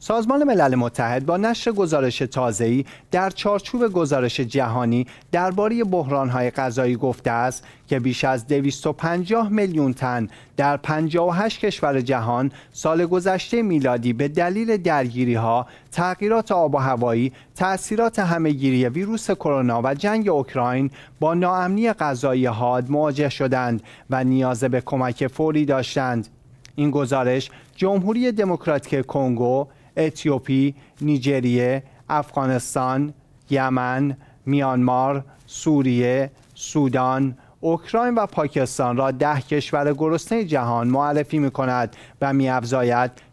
سازمان ملل متحد با نشر گزارش تازه‌ای در چارچوب گزارش جهانی درباره بحران‌های غذایی گفته است که بیش از 250 میلیون تن در 58 کشور جهان سال گذشته میلادی به دلیل درگیری‌ها، تغییرات آب و هوایی، تأثیرات همه‌گیری ویروس کرونا و جنگ اوکراین با ناامنی غذایی حاد مواجه شدند و نیاز به کمک فوری داشتند. این گزارش جمهوری دموکراتیک کنگو، اتیوپی، نیجریه، افغانستان، یمن، میانمار، سوریه، سودان، اوکراین و پاکستان را ده کشور گرسنه جهان معرفی می کند و می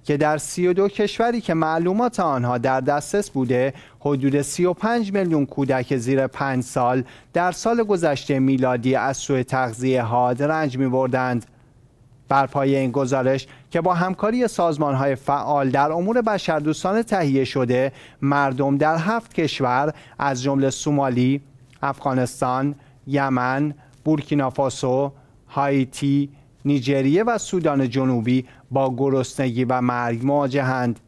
که در 32 کشوری که معلومات آنها در دسترس بوده حدود 35 میلیون کودک زیر پنج سال در سال گذشته میلادی از سوی تغذیه ها رنج می بردند. بر پایه این گزارش که با همکاری سازمانهای فعال در امور بشردوستان تهیه شده مردم در هفت کشور از جمله سومالی، افغانستان، یمن، بورکینافاسو، هایتی، نیجریه و سودان جنوبی با گرسنگی و مرگ مواجهند.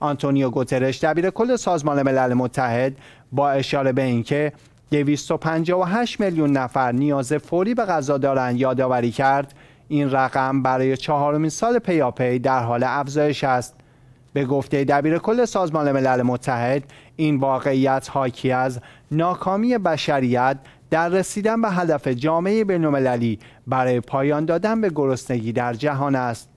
آنتونیو گوترش دبیر کل سازمان ملل متحد با اشاره به اینکه 258 میلیون نفر نیاز فوری به غذا دارند یادآوری کرد این رقم برای چهارمین سال پیاپی در حال افزایش است به گفته دبیر کل سازمان ملل متحد این واقعیت حاکی از ناکامی بشریت در رسیدن به هدف جامعه بین‌المللی برای پایان دادن به گرسنگی در جهان است